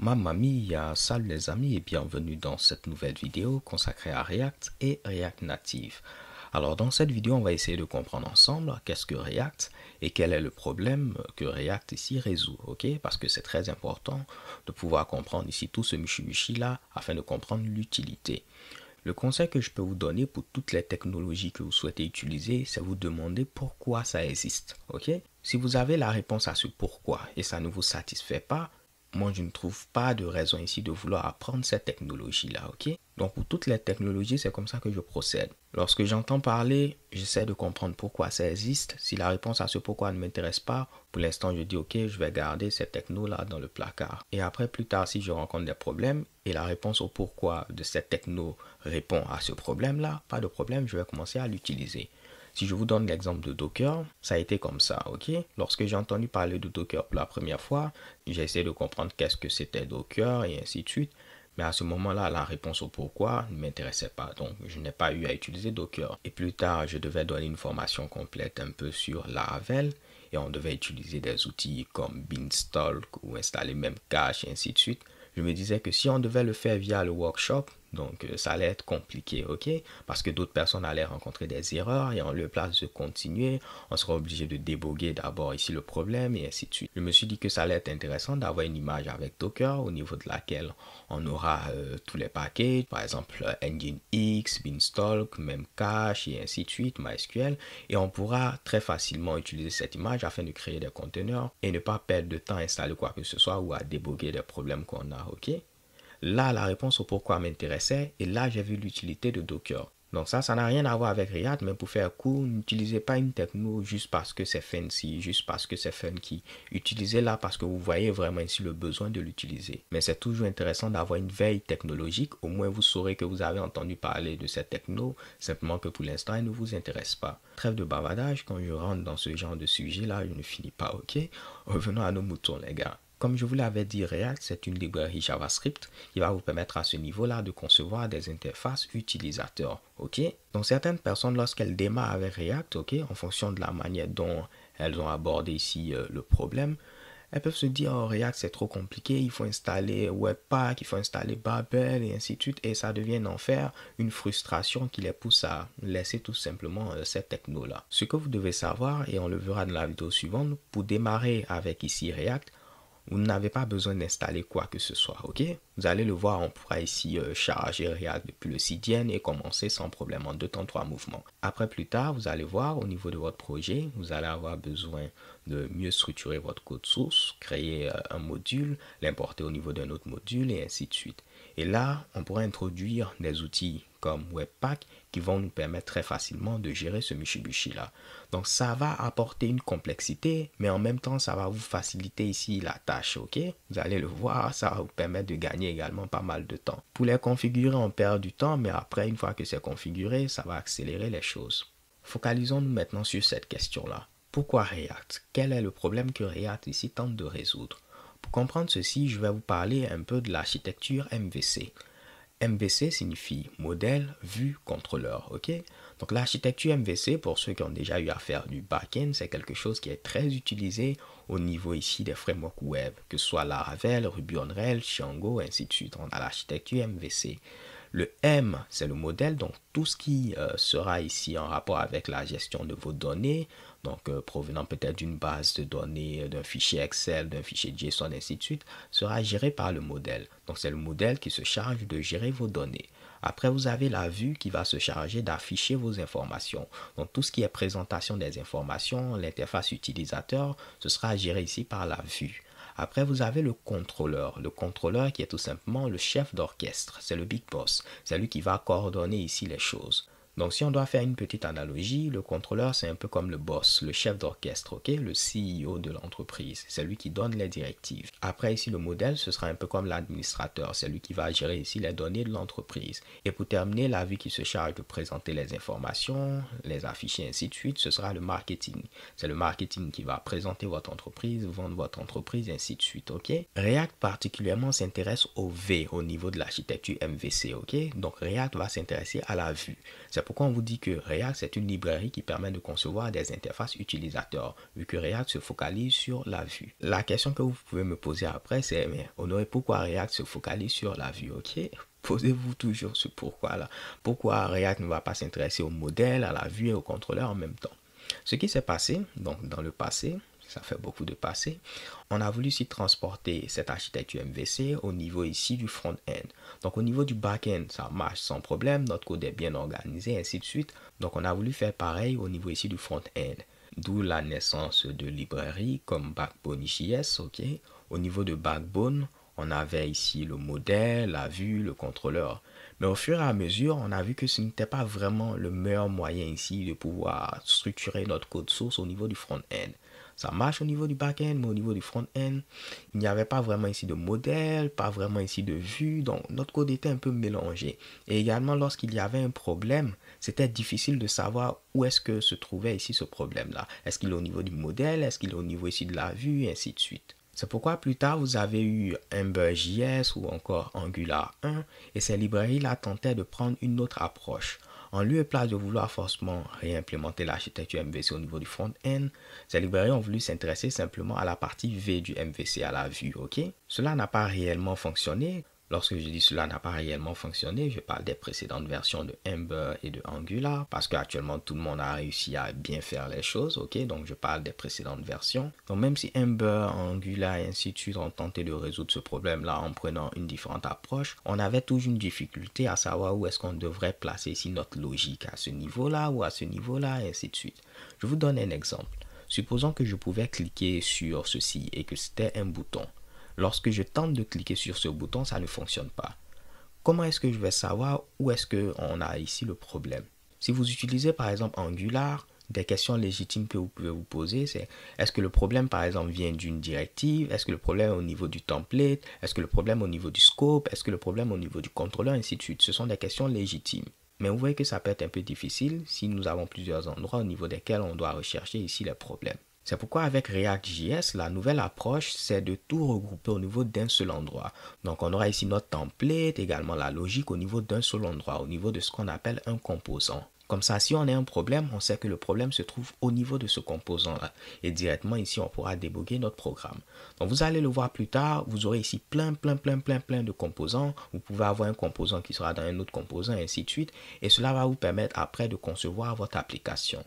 Mamma mia, salut les amis et bienvenue dans cette nouvelle vidéo consacrée à React et React Native. Alors dans cette vidéo, on va essayer de comprendre ensemble qu'est-ce que React et quel est le problème que React ici résout, ok Parce que c'est très important de pouvoir comprendre ici tout ce michi-michi là afin de comprendre l'utilité. Le conseil que je peux vous donner pour toutes les technologies que vous souhaitez utiliser, c'est vous demander pourquoi ça existe. Ok Si vous avez la réponse à ce pourquoi et ça ne vous satisfait pas, moi, je ne trouve pas de raison ici de vouloir apprendre cette technologie-là, ok Donc, pour toutes les technologies, c'est comme ça que je procède. Lorsque j'entends parler, j'essaie de comprendre pourquoi ça existe. Si la réponse à ce pourquoi ne m'intéresse pas, pour l'instant, je dis, ok, je vais garder cette techno-là dans le placard. Et après, plus tard, si je rencontre des problèmes et la réponse au pourquoi de cette techno répond à ce problème-là, pas de problème, je vais commencer à l'utiliser. Si je vous donne l'exemple de Docker, ça a été comme ça, ok Lorsque j'ai entendu parler de Docker pour la première fois, j'ai essayé de comprendre qu'est-ce que c'était Docker et ainsi de suite. Mais à ce moment-là, la réponse au pourquoi ne m'intéressait pas, donc je n'ai pas eu à utiliser Docker. Et plus tard, je devais donner une formation complète un peu sur Laravel, et on devait utiliser des outils comme Beanstalk ou installer même Cache et ainsi de suite. Je me disais que si on devait le faire via le workshop, donc, euh, ça allait être compliqué, OK? Parce que d'autres personnes allaient rencontrer des erreurs et en lieu place de continuer, on sera obligé de déboguer d'abord ici le problème et ainsi de suite. Je me suis dit que ça allait être intéressant d'avoir une image avec Docker au niveau de laquelle on aura euh, tous les paquets, par exemple euh, Nginx, Beanstalk, même Cache et ainsi de suite, MySQL. Et on pourra très facilement utiliser cette image afin de créer des conteneurs et ne pas perdre de temps à installer quoi que ce soit ou à déboguer des problèmes qu'on a, OK? Là, la réponse au pourquoi m'intéressait et là, j'ai vu l'utilité de Docker. Donc ça, ça n'a rien à voir avec React, mais pour faire court, n'utilisez pas une techno juste parce que c'est fancy, juste parce que c'est funky. Utilisez-la parce que vous voyez vraiment ici le besoin de l'utiliser. Mais c'est toujours intéressant d'avoir une veille technologique, au moins vous saurez que vous avez entendu parler de cette techno, simplement que pour l'instant, elle ne vous intéresse pas. Trêve de bavardage, quand je rentre dans ce genre de sujet-là, je ne finis pas, ok Revenons à nos moutons, les gars. Comme je vous l'avais dit, React, c'est une librairie JavaScript qui va vous permettre à ce niveau-là de concevoir des interfaces utilisateurs. OK Donc, certaines personnes, lorsqu'elles démarrent avec React, OK, en fonction de la manière dont elles ont abordé ici euh, le problème, elles peuvent se dire oh, React c'est trop compliqué, il faut installer Webpack, il faut installer Babel et ainsi de suite et ça devient en enfer, une frustration qui les pousse à laisser tout simplement euh, cette techno là. Ce que vous devez savoir et on le verra dans la vidéo suivante, pour démarrer avec ici React, vous n'avez pas besoin d'installer quoi que ce soit, ok Vous allez le voir, on pourra ici euh, charger React depuis le CDN et commencer sans problème en deux temps trois mouvements. Après plus tard, vous allez voir au niveau de votre projet, vous allez avoir besoin de mieux structurer votre code source, créer euh, un module, l'importer au niveau d'un autre module et ainsi de suite. Et là, on pourrait introduire des outils comme Webpack qui vont nous permettre très facilement de gérer ce mishibushi là Donc ça va apporter une complexité, mais en même temps, ça va vous faciliter ici la tâche, ok Vous allez le voir, ça va vous permettre de gagner également pas mal de temps. Pour les configurer, on perd du temps, mais après, une fois que c'est configuré, ça va accélérer les choses. Focalisons-nous maintenant sur cette question-là. Pourquoi React Quel est le problème que React ici tente de résoudre pour comprendre ceci, je vais vous parler un peu de l'architecture MVC. MVC signifie modèle, vue, contrôleur. ok Donc l'architecture MVC, pour ceux qui ont déjà eu affaire du backend, c'est quelque chose qui est très utilisé au niveau ici des frameworks web, que ce soit Laravel, Ruby on Rails, Django, ainsi de suite. On a l'architecture MVC. Le M, c'est le modèle, donc tout ce qui euh, sera ici en rapport avec la gestion de vos données, donc euh, provenant peut-être d'une base de données, euh, d'un fichier Excel, d'un fichier JSON, ainsi de suite, sera géré par le modèle. Donc c'est le modèle qui se charge de gérer vos données. Après, vous avez la vue qui va se charger d'afficher vos informations. Donc, tout ce qui est présentation des informations, l'interface utilisateur, ce sera géré ici par la vue. Après, vous avez le contrôleur. Le contrôleur qui est tout simplement le chef d'orchestre. C'est le big boss. C'est lui qui va coordonner ici les choses. Donc, si on doit faire une petite analogie, le contrôleur, c'est un peu comme le boss, le chef d'orchestre, ok, le CEO de l'entreprise. C'est lui qui donne les directives. Après, ici, le modèle, ce sera un peu comme l'administrateur. C'est lui qui va gérer ici les données de l'entreprise. Et pour terminer, la vue qui se charge de présenter les informations, les afficher, ainsi de suite, ce sera le marketing. C'est le marketing qui va présenter votre entreprise, vendre votre entreprise, ainsi de suite, ok. React particulièrement s'intéresse au V, au niveau de l'architecture MVC, ok. Donc, React va s'intéresser à la vue pourquoi on vous dit que React, c'est une librairie qui permet de concevoir des interfaces utilisateurs, vu que React se focalise sur la vue. La question que vous pouvez me poser après, c'est, mais Honoré, pourquoi React se focalise sur la vue, ok Posez-vous toujours ce pourquoi-là. Pourquoi React ne va pas s'intéresser au modèle, à la vue et au contrôleur en même temps Ce qui s'est passé, donc dans le passé, ça fait beaucoup de passé. On a voulu aussi transporter cette architecture MVC au niveau ici du front-end. Donc au niveau du back-end, ça marche sans problème, notre code est bien organisé, ainsi de suite. Donc on a voulu faire pareil au niveau ici du front-end. D'où la naissance de librairies comme Backbone JS, ok Au niveau de Backbone, on avait ici le modèle, la vue, le contrôleur. Mais au fur et à mesure, on a vu que ce n'était pas vraiment le meilleur moyen ici de pouvoir structurer notre code source au niveau du front-end. Ça marche au niveau du back-end, mais au niveau du front-end, il n'y avait pas vraiment ici de modèle, pas vraiment ici de vue. Donc, notre code était un peu mélangé. Et également, lorsqu'il y avait un problème, c'était difficile de savoir où est-ce que se trouvait ici ce problème-là. Est-ce qu'il est au niveau du modèle Est-ce qu'il est au niveau ici de la vue Et ainsi de suite. C'est pourquoi plus tard, vous avez eu Ember.js ou encore Angular 1 et ces librairies-là tentaient de prendre une autre approche en lieu et place de vouloir forcément réimplémenter l'architecture MVC au niveau du front-end, ces librairies ont voulu s'intéresser simplement à la partie V du MVC, à la vue, ok Cela n'a pas réellement fonctionné Lorsque je dis cela n'a pas réellement fonctionné, je parle des précédentes versions de Ember et de Angular, parce qu'actuellement tout le monde a réussi à bien faire les choses, ok Donc je parle des précédentes versions. Donc même si Ember, Angular et ainsi de suite ont tenté de résoudre ce problème-là en prenant une différente approche, on avait toujours une difficulté à savoir où est-ce qu'on devrait placer ici notre logique, à ce niveau-là ou à ce niveau-là, et ainsi de suite. Je vous donne un exemple. Supposons que je pouvais cliquer sur ceci et que c'était un bouton. Lorsque je tente de cliquer sur ce bouton, ça ne fonctionne pas. Comment est-ce que je vais savoir où est-ce qu'on a ici le problème Si vous utilisez par exemple Angular, des questions légitimes que vous pouvez vous poser, c'est est-ce que le problème, par exemple, vient d'une directive Est-ce que le problème est au niveau du template Est-ce que le problème au niveau du scope Est-ce que le problème au niveau du contrôleur Ainsi de suite. Ce sont des questions légitimes. Mais vous voyez que ça peut être un peu difficile si nous avons plusieurs endroits au niveau desquels on doit rechercher ici les problèmes. C'est pourquoi avec React.js, la nouvelle approche, c'est de tout regrouper au niveau d'un seul endroit. Donc on aura ici notre template, également la logique au niveau d'un seul endroit, au niveau de ce qu'on appelle un composant. Comme ça, si on a un problème, on sait que le problème se trouve au niveau de ce composant-là. Et directement ici, on pourra déboguer notre programme. Donc, vous allez le voir plus tard. Vous aurez ici plein, plein, plein, plein, plein de composants. Vous pouvez avoir un composant qui sera dans un autre composant, ainsi de suite. Et cela va vous permettre après de concevoir votre application.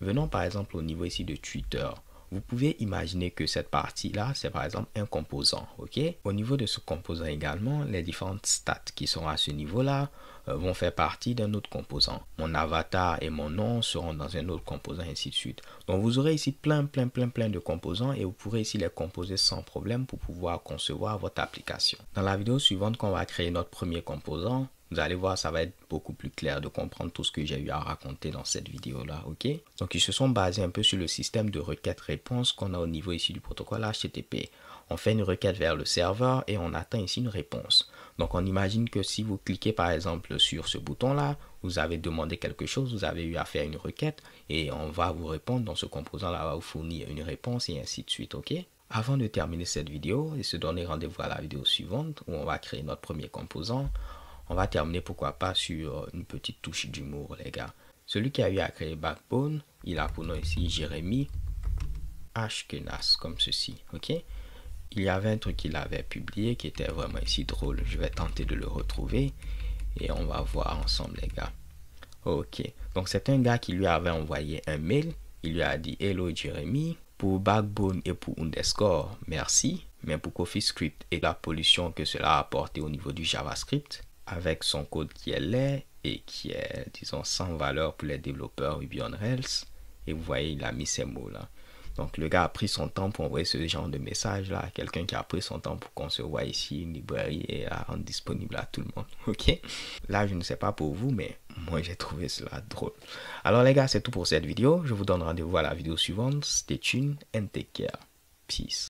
Venons par exemple au niveau ici de Twitter. Vous pouvez imaginer que cette partie-là, c'est par exemple un composant. ok Au niveau de ce composant également, les différentes stats qui sont à ce niveau-là euh, vont faire partie d'un autre composant. Mon avatar et mon nom seront dans un autre composant, ainsi de suite. Donc vous aurez ici plein, plein, plein, plein de composants et vous pourrez ici les composer sans problème pour pouvoir concevoir votre application. Dans la vidéo suivante, qu'on va créer notre premier composant, vous allez voir, ça va être beaucoup plus clair de comprendre tout ce que j'ai eu à raconter dans cette vidéo-là, ok Donc, ils se sont basés un peu sur le système de requête-réponse qu'on a au niveau ici du protocole HTTP. On fait une requête vers le serveur et on attend ici une réponse. Donc, on imagine que si vous cliquez par exemple sur ce bouton-là, vous avez demandé quelque chose, vous avez eu à faire une requête et on va vous répondre dans ce composant-là, va vous fournir une réponse et ainsi de suite, ok avant de terminer cette vidéo et se donner rendez-vous à la vidéo suivante où on va créer notre premier composant, on va terminer pourquoi pas sur une petite touche d'humour, les gars. Celui qui a eu à créer Backbone, il a pour nom ici Jérémy Ashkenas, comme ceci. Ok Il y avait un truc qu'il avait publié qui était vraiment ici drôle. Je vais tenter de le retrouver et on va voir ensemble, les gars. Ok. Donc, c'est un gars qui lui avait envoyé un mail. Il lui a dit Hello Jérémy, pour Backbone et pour Underscore, merci. Mais pour CoffeeScript et la pollution que cela a apporté au niveau du JavaScript, avec son code qui est laid et qui est, disons, sans valeur pour les développeurs Ruby on Rails. Et vous voyez, il a mis ces mots-là. Donc, le gars a pris son temps pour envoyer ce genre de message-là à quelqu'un qui a pris son temps pour qu'on se voit ici, une librairie, et à rendre disponible à tout le monde. OK Là, je ne sais pas pour vous, mais moi, j'ai trouvé cela drôle. Alors, les gars, c'est tout pour cette vidéo. Je vous donne rendez-vous à la vidéo suivante. Stay tuned and take care. Peace.